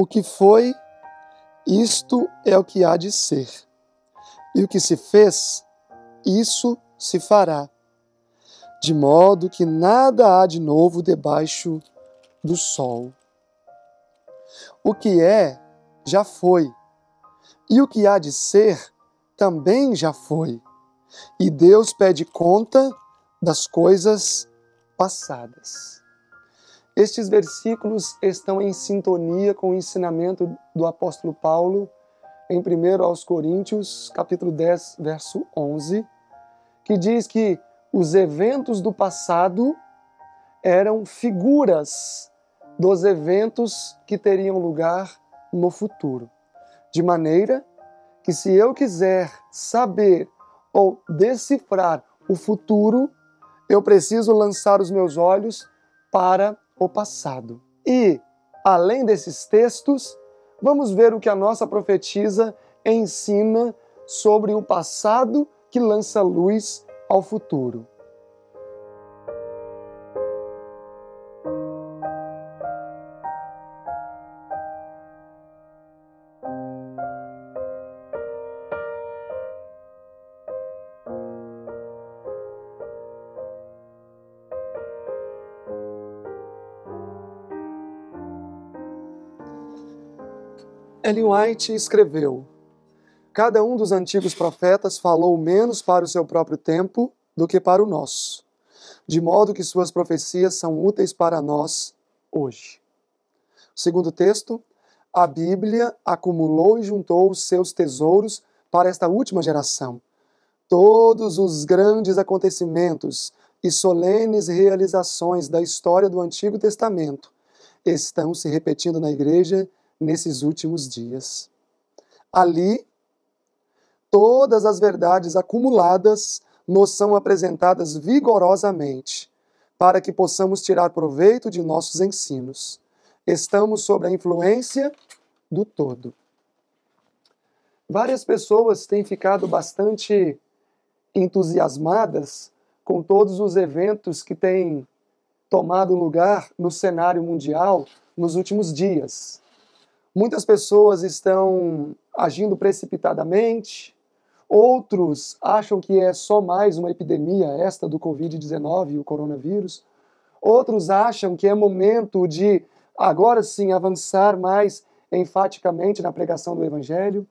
O que foi, isto é o que há de ser. E o que se fez, isso se fará. De modo que nada há de novo debaixo do sol. O que é, já foi. E o que há de ser, também já foi. E Deus pede conta das coisas passadas. Estes versículos estão em sintonia com o ensinamento do apóstolo Paulo em 1 aos Coríntios, capítulo 10, verso 11, que diz que os eventos do passado eram figuras dos eventos que teriam lugar no futuro. De maneira que se eu quiser saber ou decifrar o futuro, eu preciso lançar os meus olhos para o passado. E, além desses textos, vamos ver o que a nossa profetisa ensina sobre o passado que lança luz ao futuro. Ellen White escreveu: Cada um dos antigos profetas falou menos para o seu próprio tempo do que para o nosso, de modo que suas profecias são úteis para nós hoje. Segundo texto, a Bíblia acumulou e juntou os seus tesouros para esta última geração. Todos os grandes acontecimentos e solenes realizações da história do Antigo Testamento estão se repetindo na igreja nesses últimos dias. Ali, todas as verdades acumuladas nos são apresentadas vigorosamente, para que possamos tirar proveito de nossos ensinos. Estamos sob a influência do todo. Várias pessoas têm ficado bastante entusiasmadas com todos os eventos que têm tomado lugar no cenário mundial nos últimos dias. Muitas pessoas estão agindo precipitadamente, outros acham que é só mais uma epidemia esta do Covid-19, o coronavírus, outros acham que é momento de, agora sim, avançar mais enfaticamente na pregação do Evangelho,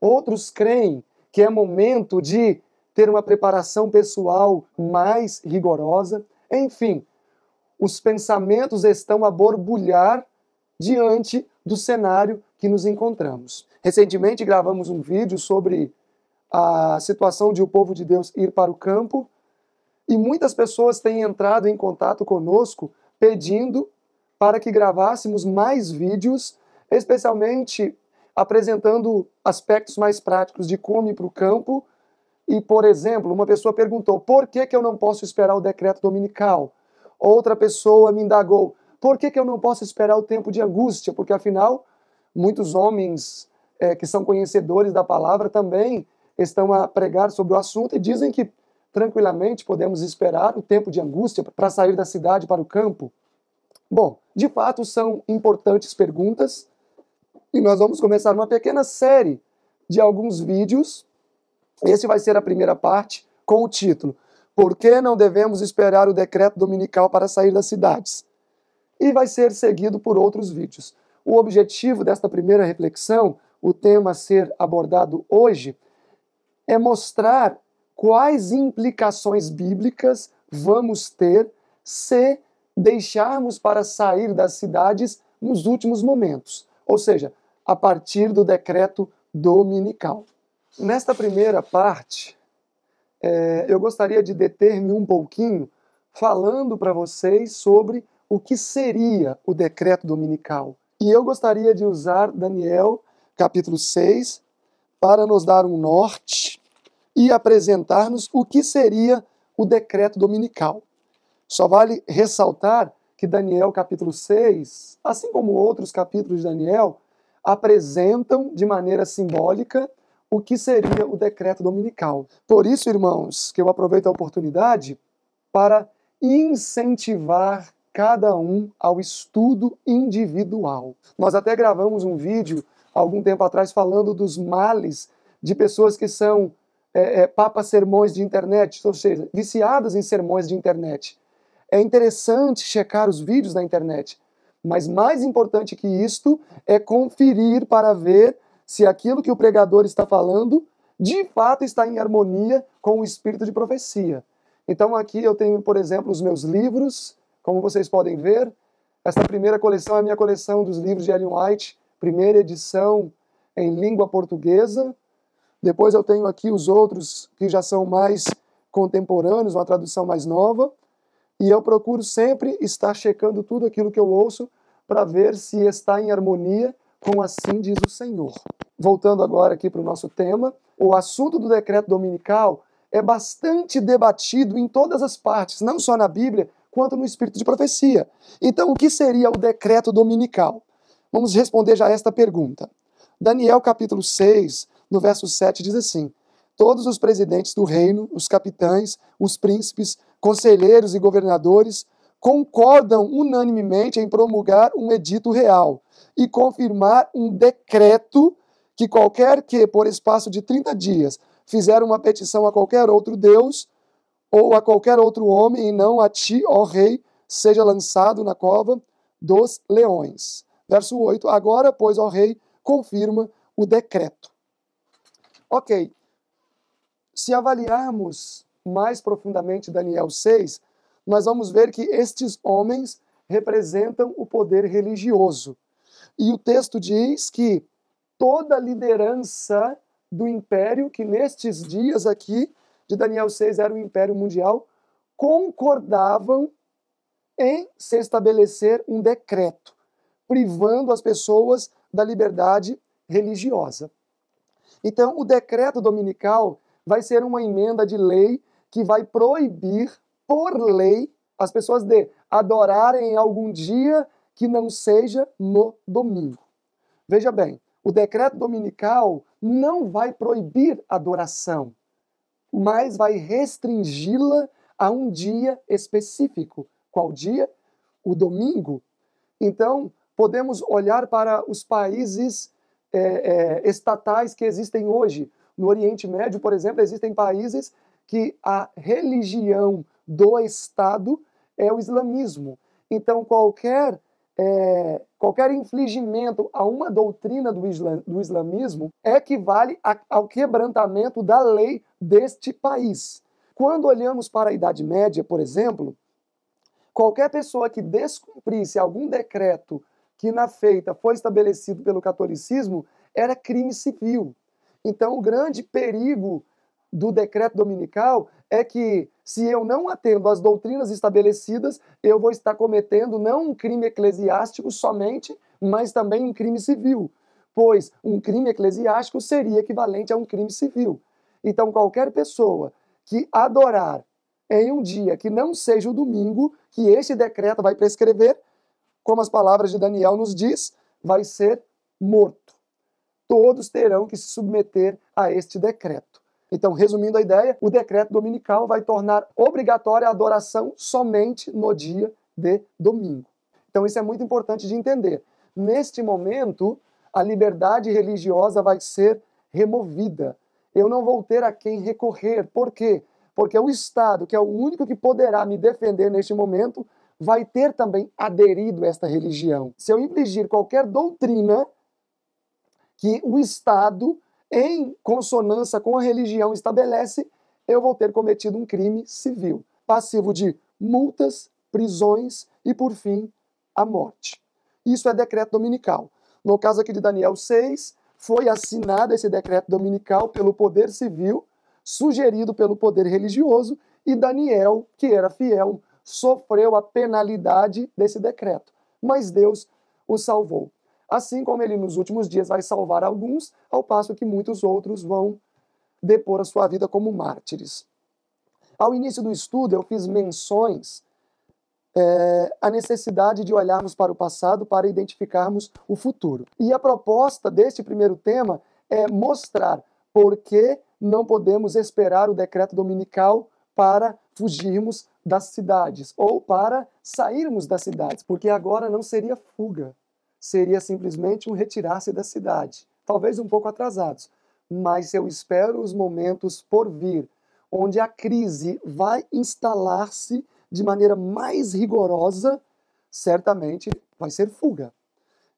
outros creem que é momento de ter uma preparação pessoal mais rigorosa, enfim, os pensamentos estão a borbulhar diante do cenário que nos encontramos. Recentemente gravamos um vídeo sobre a situação de o povo de Deus ir para o campo e muitas pessoas têm entrado em contato conosco pedindo para que gravássemos mais vídeos, especialmente apresentando aspectos mais práticos de como ir para o campo. E, por exemplo, uma pessoa perguntou: por que, que eu não posso esperar o decreto dominical? Outra pessoa me indagou: por que, que eu não posso esperar o tempo de angústia? Porque afinal, muitos homens é, que são conhecedores da palavra também estão a pregar sobre o assunto e dizem que tranquilamente podemos esperar o tempo de angústia para sair da cidade para o campo. Bom, de fato são importantes perguntas e nós vamos começar uma pequena série de alguns vídeos. Esse vai ser a primeira parte com o título Por que não devemos esperar o decreto dominical para sair das cidades? e vai ser seguido por outros vídeos. O objetivo desta primeira reflexão, o tema a ser abordado hoje, é mostrar quais implicações bíblicas vamos ter se deixarmos para sair das cidades nos últimos momentos, ou seja, a partir do decreto dominical. Nesta primeira parte, é, eu gostaria de deter-me um pouquinho falando para vocês sobre o que seria o decreto dominical. E eu gostaria de usar Daniel, capítulo 6, para nos dar um norte e apresentar-nos o que seria o decreto dominical. Só vale ressaltar que Daniel, capítulo 6, assim como outros capítulos de Daniel, apresentam de maneira simbólica o que seria o decreto dominical. Por isso, irmãos, que eu aproveito a oportunidade para incentivar cada um ao estudo individual. Nós até gravamos um vídeo algum tempo atrás falando dos males de pessoas que são é, é, papas sermões de internet, ou seja, viciadas em sermões de internet. É interessante checar os vídeos na internet, mas mais importante que isto é conferir para ver se aquilo que o pregador está falando de fato está em harmonia com o espírito de profecia. Então aqui eu tenho, por exemplo, os meus livros, como vocês podem ver, esta primeira coleção é a minha coleção dos livros de Ellen White, primeira edição em língua portuguesa. Depois eu tenho aqui os outros que já são mais contemporâneos, uma tradução mais nova. E eu procuro sempre estar checando tudo aquilo que eu ouço para ver se está em harmonia com assim diz o Senhor. Voltando agora aqui para o nosso tema, o assunto do decreto dominical é bastante debatido em todas as partes, não só na Bíblia, quanto no espírito de profecia. Então, o que seria o decreto dominical? Vamos responder já esta pergunta. Daniel capítulo 6, no verso 7 diz assim: Todos os presidentes do reino, os capitães, os príncipes, conselheiros e governadores concordam unanimemente em promulgar um edito real e confirmar um decreto que qualquer que, por espaço de 30 dias, fizer uma petição a qualquer outro Deus, ou a qualquer outro homem, e não a ti, ó rei, seja lançado na cova dos leões. Verso 8: Agora, pois, ó rei, confirma o decreto. Ok. Se avaliarmos mais profundamente Daniel 6, nós vamos ver que estes homens representam o poder religioso. E o texto diz que toda liderança do império, que nestes dias aqui de Daniel 6 era o império mundial, concordavam em se estabelecer um decreto, privando as pessoas da liberdade religiosa. Então, o decreto dominical vai ser uma emenda de lei que vai proibir, por lei, as pessoas de adorarem algum dia que não seja no domingo. Veja bem, o decreto dominical não vai proibir adoração, mas vai restringi-la a um dia específico. Qual dia? O domingo. Então, podemos olhar para os países é, é, estatais que existem hoje. No Oriente Médio, por exemplo, existem países que a religião do Estado é o islamismo. Então, qualquer, é, qualquer infligimento a uma doutrina do, do islamismo equivale é a, ao quebrantamento da lei deste país. Quando olhamos para a Idade Média, por exemplo, qualquer pessoa que descumprisse algum decreto que na feita foi estabelecido pelo catolicismo era crime civil. Então, o grande perigo do decreto dominical é que, se eu não atendo às doutrinas estabelecidas, eu vou estar cometendo não um crime eclesiástico somente, mas também um crime civil, pois um crime eclesiástico seria equivalente a um crime civil. Então, qualquer pessoa que adorar em um dia que não seja o domingo, que este decreto vai prescrever, como as palavras de Daniel nos diz, vai ser morto. Todos terão que se submeter a este decreto. Então, resumindo a ideia, o decreto dominical vai tornar obrigatória a adoração somente no dia de domingo. Então, isso é muito importante de entender. Neste momento, a liberdade religiosa vai ser removida eu não vou ter a quem recorrer. Por quê? Porque é o Estado, que é o único que poderá me defender neste momento, vai ter também aderido a esta religião. Se eu infligir qualquer doutrina que o Estado, em consonância com a religião, estabelece, eu vou ter cometido um crime civil, passivo de multas, prisões e, por fim, a morte. Isso é decreto dominical. No caso aqui de Daniel 6, foi assinado esse decreto dominical pelo poder civil, sugerido pelo poder religioso, e Daniel, que era fiel, sofreu a penalidade desse decreto. Mas Deus o salvou. Assim como ele nos últimos dias vai salvar alguns, ao passo que muitos outros vão depor a sua vida como mártires. Ao início do estudo, eu fiz menções é, a necessidade de olharmos para o passado para identificarmos o futuro. E a proposta deste primeiro tema é mostrar por que não podemos esperar o decreto dominical para fugirmos das cidades ou para sairmos das cidades, porque agora não seria fuga, seria simplesmente um retirar-se da cidade, talvez um pouco atrasados, mas eu espero os momentos por vir onde a crise vai instalar-se de maneira mais rigorosa, certamente vai ser fuga.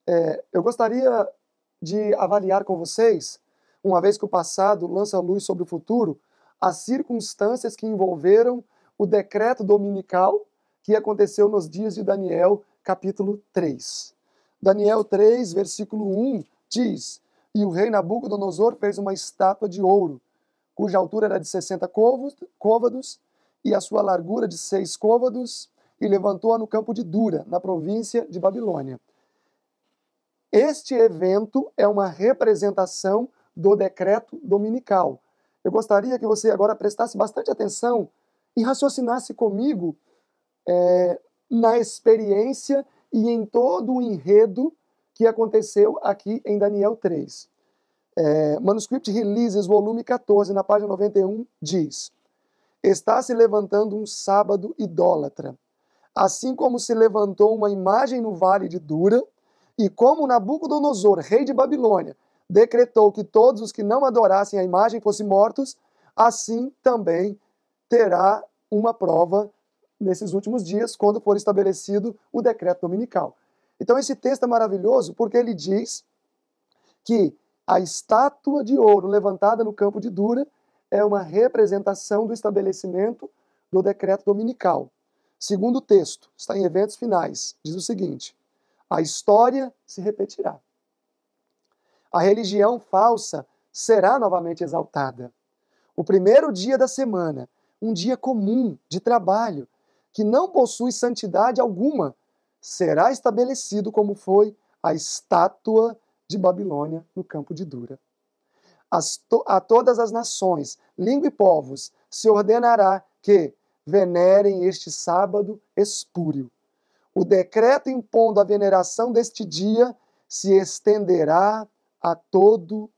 É, eu gostaria de avaliar com vocês, uma vez que o passado lança luz sobre o futuro, as circunstâncias que envolveram o decreto dominical que aconteceu nos dias de Daniel, capítulo 3. Daniel 3, versículo 1 diz: E o rei Nabucodonosor fez uma estátua de ouro, cuja altura era de 60 côvados e a sua largura de seis côvados, e levantou-a no campo de Dura, na província de Babilônia. Este evento é uma representação do decreto dominical. Eu gostaria que você agora prestasse bastante atenção e raciocinasse comigo é, na experiência e em todo o enredo que aconteceu aqui em Daniel 3. É, Manuscript Releases, volume 14, na página 91, diz: está se levantando um sábado idólatra. Assim como se levantou uma imagem no vale de Dura, e como Nabucodonosor, rei de Babilônia, decretou que todos os que não adorassem a imagem fossem mortos, assim também terá uma prova nesses últimos dias, quando for estabelecido o decreto dominical. Então, esse texto é maravilhoso porque ele diz que a estátua de ouro levantada no campo de Dura é uma representação do estabelecimento do decreto dominical. Segundo texto, está em eventos finais, diz o seguinte: a história se repetirá. A religião falsa será novamente exaltada. O primeiro dia da semana, um dia comum de trabalho, que não possui santidade alguma, será estabelecido como foi a estátua de Babilônia no campo de Dura to a todas as nações, língua e povos, se ordenará que venerem este sábado espúrio. O decreto impondo a veneração deste dia se estenderá a todo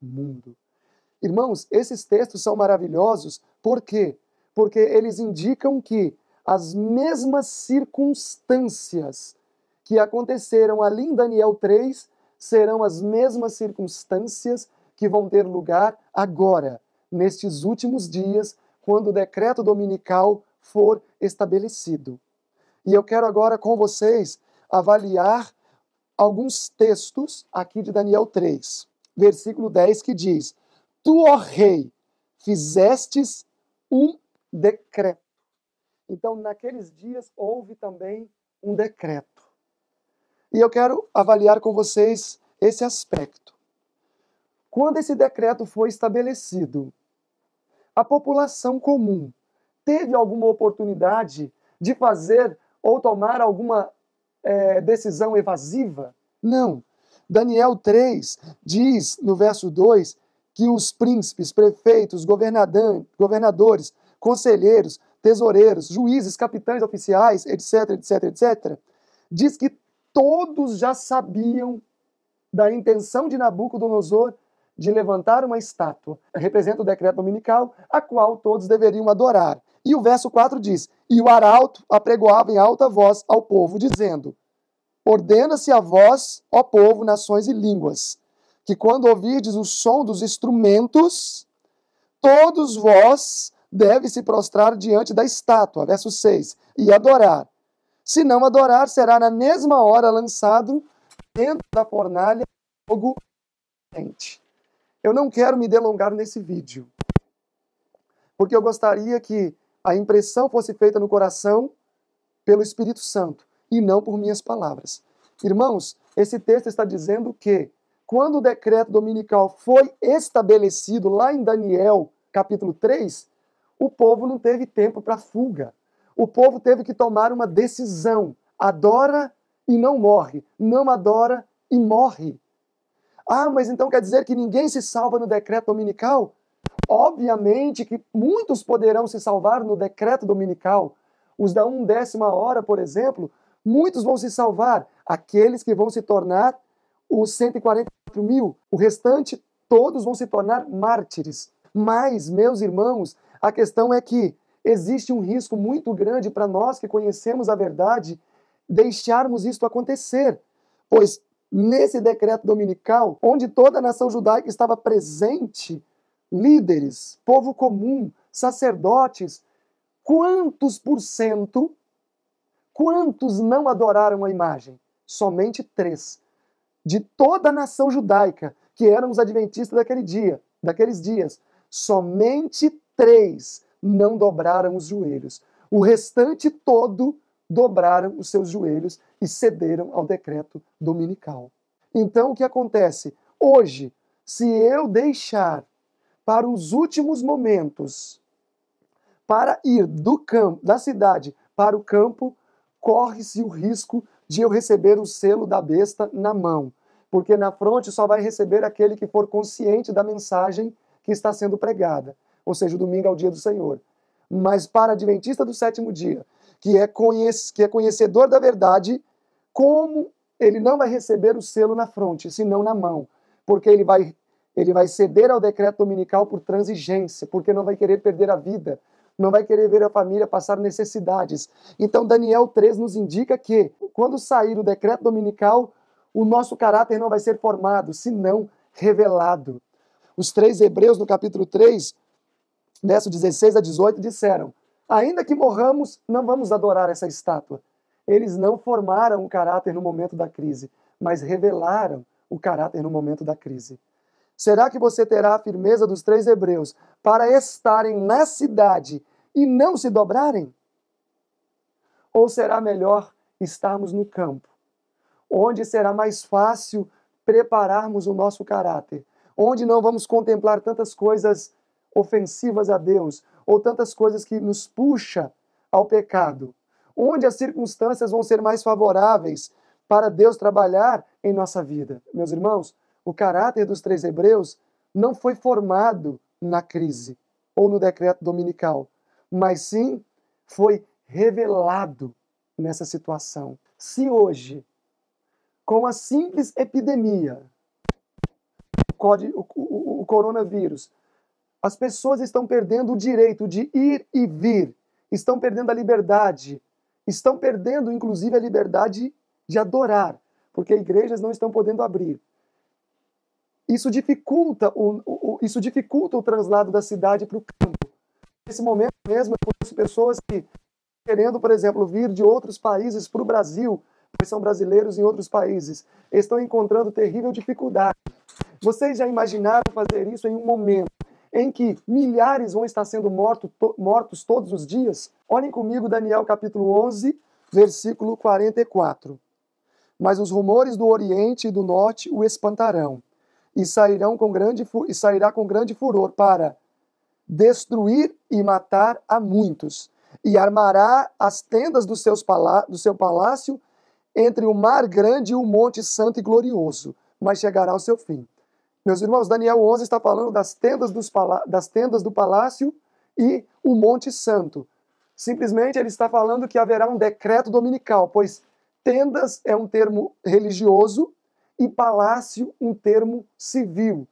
mundo. Irmãos, esses textos são maravilhosos, por quê? Porque eles indicam que as mesmas circunstâncias que aconteceram ali em Daniel 3 serão as mesmas circunstâncias que vão ter lugar agora, nestes últimos dias, quando o decreto dominical for estabelecido. E eu quero agora com vocês avaliar alguns textos aqui de Daniel 3, versículo 10, que diz: Tu, ó rei, fizestes um decreto. Então, naqueles dias houve também um decreto. E eu quero avaliar com vocês esse aspecto. Quando esse decreto foi estabelecido, a população comum teve alguma oportunidade de fazer ou tomar alguma é, decisão evasiva? Não. Daniel 3 diz, no verso 2, que os príncipes, prefeitos, governadores, conselheiros, tesoureiros, juízes, capitães oficiais, etc, etc, etc, diz que todos já sabiam da intenção de Nabucodonosor de levantar uma estátua. Representa o decreto dominical, a qual todos deveriam adorar. E o verso 4 diz: E o arauto apregoava em alta voz ao povo, dizendo: Ordena-se a vós, ó povo, nações e línguas, que quando ouvirdes o som dos instrumentos, todos vós deve se prostrar diante da estátua, verso 6, e adorar. Se não adorar, será na mesma hora lançado dentro da fornalha fogo quente. Eu não quero me delongar nesse vídeo, porque eu gostaria que a impressão fosse feita no coração pelo Espírito Santo e não por minhas palavras. Irmãos, esse texto está dizendo que quando o decreto dominical foi estabelecido lá em Daniel, capítulo 3, o povo não teve tempo para fuga. O povo teve que tomar uma decisão: adora e não morre, não adora e morre. Ah, mas então quer dizer que ninguém se salva no decreto dominical? Obviamente que muitos poderão se salvar no decreto dominical. Os da um décima hora, por exemplo, muitos vão se salvar. Aqueles que vão se tornar os 144 mil, o restante, todos vão se tornar mártires. Mas, meus irmãos, a questão é que existe um risco muito grande para nós que conhecemos a verdade deixarmos isto acontecer. Pois nesse decreto dominical, onde toda a nação judaica estava presente, líderes, povo comum, sacerdotes, quantos por cento, quantos não adoraram a imagem? Somente três. De toda a nação judaica, que eram os adventistas daquele dia, daqueles dias, somente três não dobraram os joelhos. O restante todo dobraram os seus joelhos e cederam ao decreto dominical. Então, o que acontece? Hoje, se eu deixar para os últimos momentos para ir do campo, da cidade para o campo, corre-se o risco de eu receber o selo da besta na mão, porque na fronte só vai receber aquele que for consciente da mensagem que está sendo pregada, ou seja, o domingo é o dia do Senhor. Mas para adventista do sétimo dia, que é, conhece, que é conhecedor da verdade, como ele não vai receber o selo na fronte, senão na mão, porque ele vai ele vai ceder ao decreto dominical por transigência, porque não vai querer perder a vida, não vai querer ver a família passar necessidades. Então Daniel 3 nos indica que quando sair o decreto dominical, o nosso caráter não vai ser formado, senão revelado. Os três hebreus no capítulo 3, verso 16 a 18 disseram: Ainda que morramos, não vamos adorar essa estátua. Eles não formaram o caráter no momento da crise, mas revelaram o caráter no momento da crise. Será que você terá a firmeza dos três hebreus para estarem na cidade e não se dobrarem? Ou será melhor estarmos no campo, onde será mais fácil prepararmos o nosso caráter, onde não vamos contemplar tantas coisas ofensivas a Deus ou tantas coisas que nos puxa ao pecado, onde as circunstâncias vão ser mais favoráveis para Deus trabalhar em nossa vida. Meus irmãos, o caráter dos três hebreus não foi formado na crise ou no decreto dominical, mas sim foi revelado nessa situação. Se hoje, com a simples epidemia, o coronavírus, as pessoas estão perdendo o direito de ir e vir, estão perdendo a liberdade, estão perdendo, inclusive, a liberdade de adorar, porque igrejas não estão podendo abrir. Isso dificulta o, o isso dificulta o translado da cidade para o campo. Nesse momento mesmo, eu conheço pessoas que, querendo, por exemplo, vir de outros países para o Brasil, pois são brasileiros em outros países, estão encontrando terrível dificuldade. Vocês já imaginaram fazer isso em um momento? em que milhares vão estar sendo morto, to, mortos todos os dias? Olhem comigo Daniel capítulo 11, versículo 44. Mas os rumores do Oriente e do Norte o espantarão, e, sairão com grande, e sairá com grande furor para destruir e matar a muitos, e armará as tendas do, seus palá do seu palácio entre o mar grande e o monte santo e glorioso, mas chegará ao seu fim. Meus irmãos, Daniel 11 está falando das tendas, das tendas do palácio e o Monte Santo. Simplesmente ele está falando que haverá um decreto dominical, pois tendas é um termo religioso e palácio um termo civil.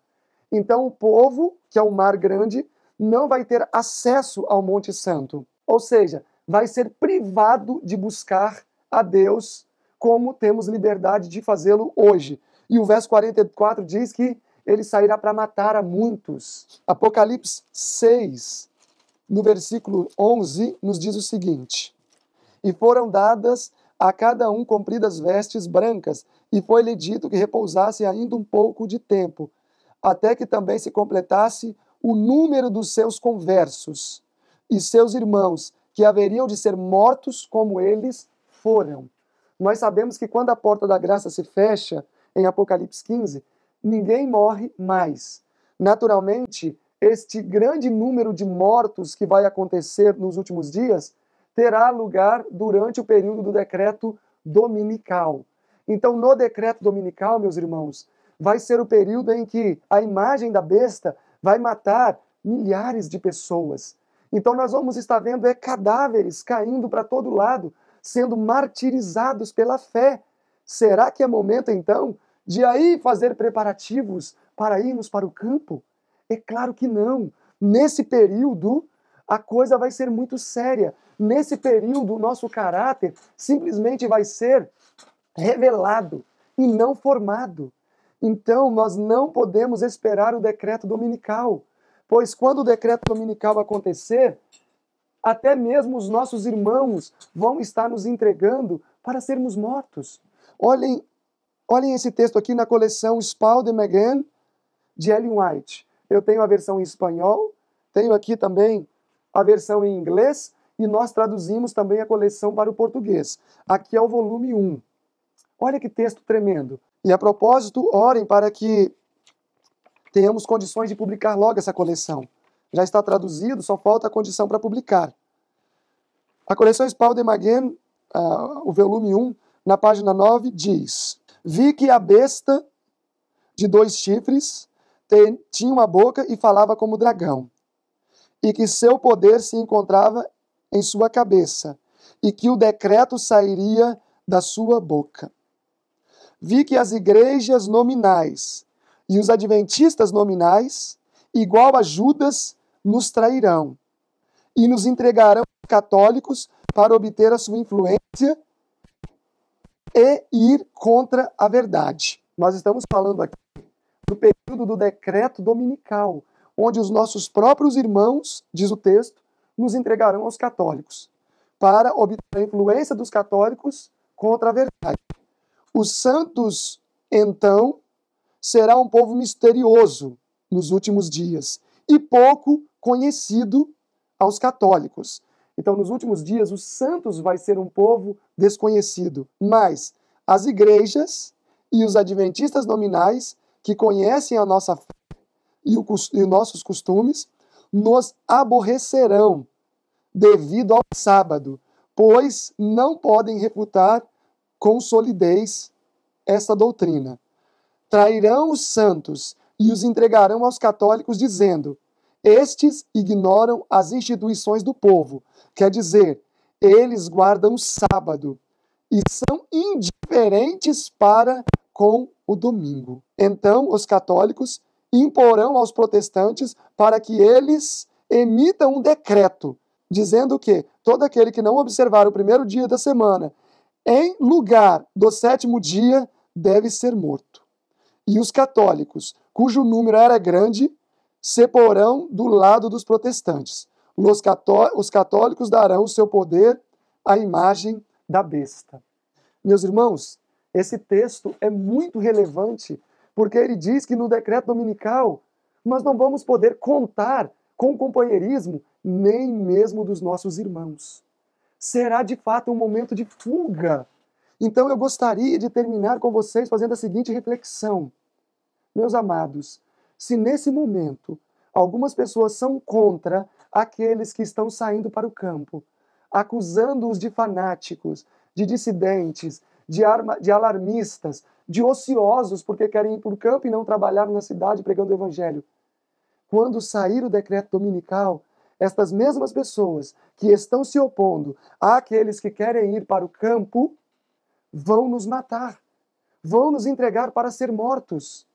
Então o povo, que é o mar grande, não vai ter acesso ao Monte Santo, ou seja, vai ser privado de buscar a Deus como temos liberdade de fazê-lo hoje. E o verso 44 diz que ele sairá para matar a muitos. Apocalipse 6, no versículo 11, nos diz o seguinte: E foram dadas a cada um compridas vestes brancas, e foi-lhe dito que repousasse ainda um pouco de tempo, até que também se completasse o número dos seus conversos e seus irmãos, que haveriam de ser mortos como eles foram. Nós sabemos que quando a porta da graça se fecha, em Apocalipse 15, ninguém morre mais. Naturalmente, este grande número de mortos que vai acontecer nos últimos dias terá lugar durante o período do decreto dominical. Então, no decreto dominical, meus irmãos, vai ser o período em que a imagem da besta vai matar milhares de pessoas. Então, nós vamos estar vendo é, cadáveres caindo para todo lado, sendo martirizados pela fé. Será que é momento, então, de aí fazer preparativos para irmos para o campo? É claro que não. Nesse período, a coisa vai ser muito séria. Nesse período, o nosso caráter simplesmente vai ser revelado e não formado. Então, nós não podemos esperar o decreto dominical, pois quando o decreto dominical acontecer, até mesmo os nossos irmãos vão estar nos entregando para sermos mortos. Olhem Olhem esse texto aqui na coleção Spalding McGann, de Ellen White. Eu tenho a versão em espanhol, tenho aqui também a versão em inglês e nós traduzimos também a coleção para o português. Aqui é o volume 1. Olha que texto tremendo. E a propósito, orem para que tenhamos condições de publicar logo essa coleção. Já está traduzido, só falta a condição para publicar. A coleção Spalding Magen, uh, ah, o volume 1, na página 9, diz: Vi que a besta de dois chifres tinha uma boca e falava como dragão, e que seu poder se encontrava em sua cabeça, e que o decreto sairia da sua boca. Vi que as igrejas nominais e os adventistas nominais, igual a Judas, nos trairão e nos entregarão católicos para obter a sua influência e ir contra a verdade. Nós estamos falando aqui do período do decreto dominical, onde os nossos próprios irmãos, diz o texto, nos entregarão aos católicos, para obter a influência dos católicos contra a verdade. Os santos, então, será um povo misterioso nos últimos dias e pouco conhecido aos católicos. Então, nos últimos dias, os santos vai ser um povo desconhecido, mas as igrejas e os adventistas nominais que conhecem a nossa fé e, o, e os nossos costumes nos aborrecerão devido ao sábado, pois não podem refutar com solidez esta doutrina. Trairão os santos e os entregarão aos católicos, dizendo: estes ignoram as instituições do povo, quer dizer, eles guardam o sábado e são indiferentes para com o domingo. Então, os católicos imporão aos protestantes para que eles emitam um decreto dizendo que todo aquele que não observar o primeiro dia da semana em lugar do sétimo dia deve ser morto. E os católicos, cujo número era grande, se porão do lado dos protestantes. Os católicos darão o seu poder à imagem da besta. Meus irmãos, esse texto é muito relevante porque ele diz que no decreto dominical nós não vamos poder contar com o companheirismo nem mesmo dos nossos irmãos. Será de fato um momento de fuga. Então eu gostaria de terminar com vocês fazendo a seguinte reflexão. Meus amados, se nesse momento algumas pessoas são contra aqueles que estão saindo para o campo, acusando-os de fanáticos, de dissidentes, de, arma, de alarmistas, de ociosos porque querem ir para o campo e não trabalhar na cidade pregando o evangelho. Quando sair o decreto dominical, estas mesmas pessoas que estão se opondo àqueles que querem ir para o campo vão nos matar, vão nos entregar para ser mortos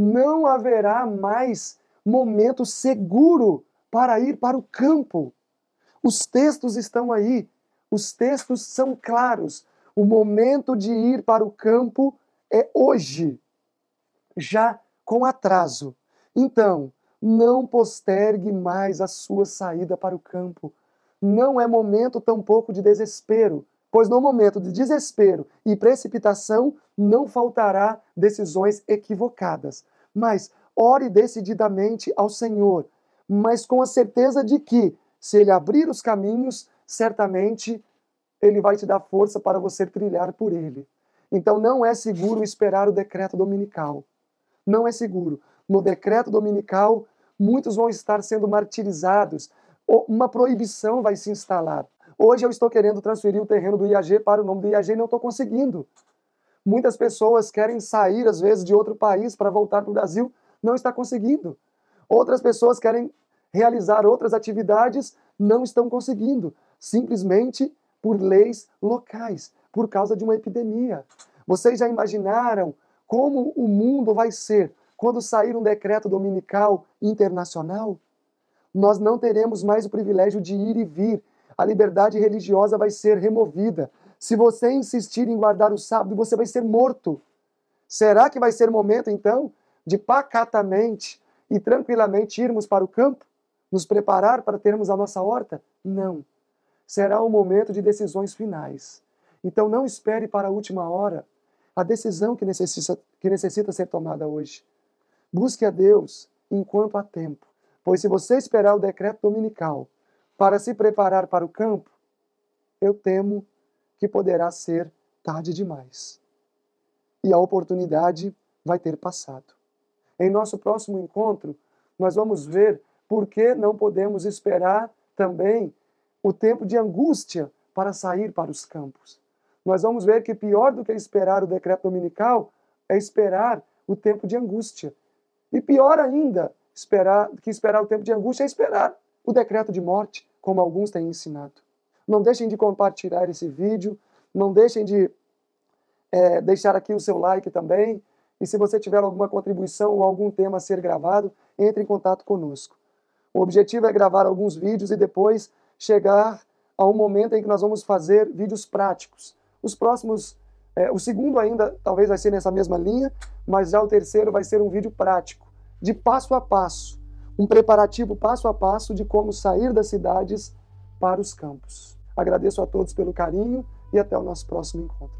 não haverá mais momento seguro para ir para o campo. Os textos estão aí, os textos são claros. O momento de ir para o campo é hoje, já com atraso. Então, não postergue mais a sua saída para o campo. Não é momento tampouco de desespero pois no momento de desespero e precipitação não faltará decisões equivocadas. Mas ore decididamente ao Senhor, mas com a certeza de que, se Ele abrir os caminhos, certamente Ele vai te dar força para você trilhar por Ele. Então não é seguro esperar o decreto dominical. Não é seguro. No decreto dominical, muitos vão estar sendo martirizados, uma proibição vai se instalar. Hoje eu estou querendo transferir o terreno do IAG para o nome do IAG e não estou conseguindo. Muitas pessoas querem sair, às vezes, de outro país para voltar para o Brasil, não está conseguindo. Outras pessoas querem realizar outras atividades, não estão conseguindo, simplesmente por leis locais, por causa de uma epidemia. Vocês já imaginaram como o mundo vai ser quando sair um decreto dominical internacional? Nós não teremos mais o privilégio de ir e vir, a liberdade religiosa vai ser removida. Se você insistir em guardar o sábado, você vai ser morto. Será que vai ser momento, então, de pacatamente e tranquilamente irmos para o campo, nos preparar para termos a nossa horta? Não. Será o momento de decisões finais. Então não espere para a última hora a decisão que necessita, que necessita ser tomada hoje. Busque a Deus enquanto há tempo, pois se você esperar o decreto dominical, para se preparar para o campo, eu temo que poderá ser tarde demais. E a oportunidade vai ter passado. Em nosso próximo encontro, nós vamos ver por que não podemos esperar também o tempo de angústia para sair para os campos. Nós vamos ver que pior do que esperar o decreto dominical é esperar o tempo de angústia. E pior ainda, esperar que esperar o tempo de angústia é esperar o decreto de morte como alguns têm ensinado. Não deixem de compartilhar esse vídeo, não deixem de é, deixar aqui o seu like também. E se você tiver alguma contribuição ou algum tema a ser gravado, entre em contato conosco. O objetivo é gravar alguns vídeos e depois chegar a um momento em que nós vamos fazer vídeos práticos. Os próximos, é, o segundo ainda talvez vai ser nessa mesma linha, mas já o terceiro vai ser um vídeo prático, de passo a passo, um preparativo passo a passo de como sair das cidades para os campos. Agradeço a todos pelo carinho e até o nosso próximo encontro.